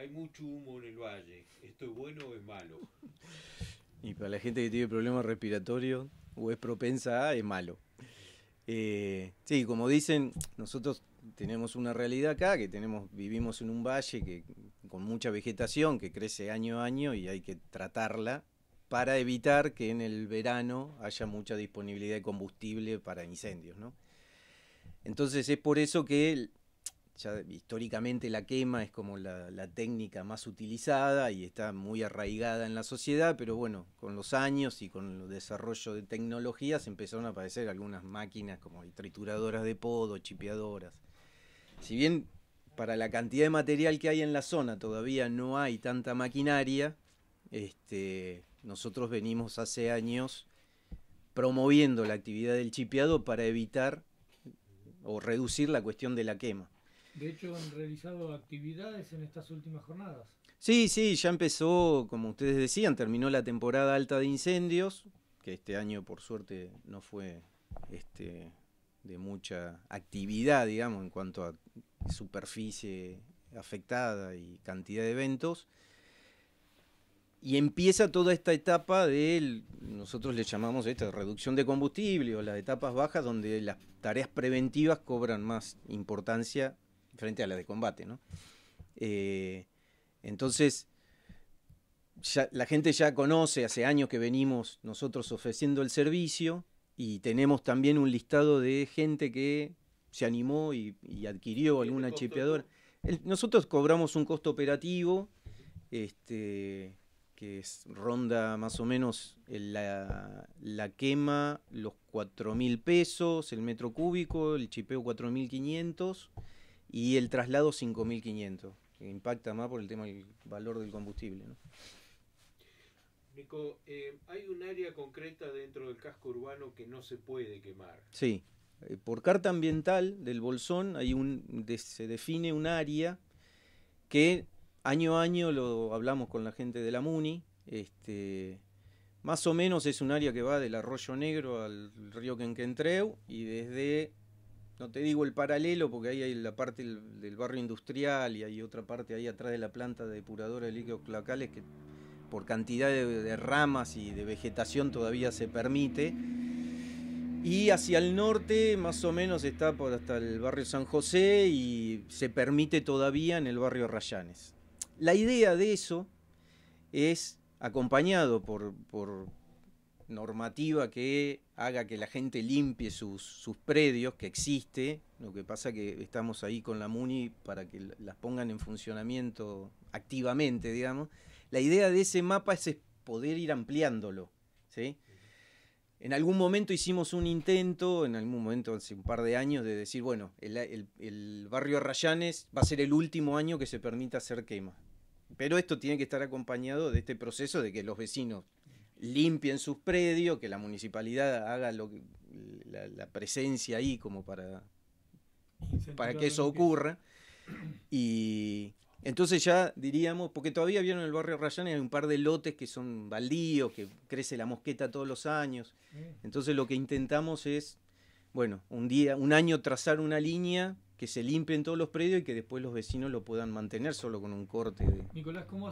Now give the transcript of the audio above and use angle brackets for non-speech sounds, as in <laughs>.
hay mucho humo en el valle, ¿esto es bueno o es malo? <laughs> Y para la gente que tiene problemas respiratorios o es propensa a, es malo. Eh, sí, como dicen, nosotros tenemos una realidad acá, que tenemos, vivimos en un valle que, con mucha vegetación que crece año a año y hay que tratarla para evitar que en el verano haya mucha disponibilidad de combustible para incendios. Entonces es por eso que históricamente la quema es como la, técnica más utilizada y está muy arraigada en la sociedad, pero bueno, con los años y con el desarrollo de tecnologías empezaron a aparecer algunas máquinas como trituradoras de podo, chipeadoras. Si bien para la cantidad de material que hay en la zona todavía no hay tanta maquinaria, este, nosotros venimos hace años promoviendo la actividad del chipeado para evitar o reducir la cuestión de la quema. De hecho, han realizado actividades en estas últimas jornadas. Sí, sí, ya empezó, como ustedes decían, terminó la temporada alta de incendios, que este año por suerte no fue este, de mucha actividad, digamos, en cuanto a superficie afectada y cantidad de eventos. Y empieza toda esta etapa de, nosotros le llamamos esta reducción de combustible o las etapas bajas donde las tareas preventivas cobran más importancia frente a la de combate, eh, entonces, la gente ya conoce, hace años que venimos nosotros ofreciendo el servicio y tenemos también un listado de gente que se animó y, adquirió alguna chipeadora. nosotros cobramos un costo operativo, este, que ronda más o menos la, quema, los 4000 pesos, el metro cúbico, el chipeo 4500 y el traslado 5.500, que impacta más por el tema del valor del combustible. ¿no? Nico, eh, hay un área concreta dentro del casco urbano que no se puede quemar. Sí, eh, por carta ambiental del Bolsón hay un, se define un área que año a año lo hablamos con la gente de la MUNI, este, más o menos es un área que va del Arroyo Negro al río Quenquentreu y desde no te digo el paralelo porque ahí hay la parte del, barrio industrial y hay otra parte ahí atrás de la planta de depuradora de líquidos cloacales que por cantidad de, ramas y de vegetación todavía se permite. Y hacia el norte más o menos está por hasta el barrio San José y se permite todavía en el barrio Rayanes. La idea de eso es, acompañado por normativa que haga que la gente limpie sus, predios, que existe, lo que pasa que estamos ahí con la MUNI para que las pongan en funcionamiento activamente, digamos. La idea de ese mapa es poder ir ampliándolo, En algún momento hicimos un intento, en algún momento hace un par de años, de decir, bueno, el, barrio Rayanes va a ser el último año que se permita hacer quema. Pero esto tiene que estar acompañado de este proceso de que los vecinos limpien sus predios, que la municipalidad haga lo la, presencia ahí como para, para que eso ocurra. Y entonces ya diríamos, porque todavía vieron el barrio Rayán hay un par de lotes que son baldíos, que crece la mosqueta todos los años. Mm. Entonces lo que intentamos es, bueno, un día, un año trazar una línea que se limpien todos los predios y que después los vecinos lo puedan mantener solo con un corte de. Nicolás, ¿cómo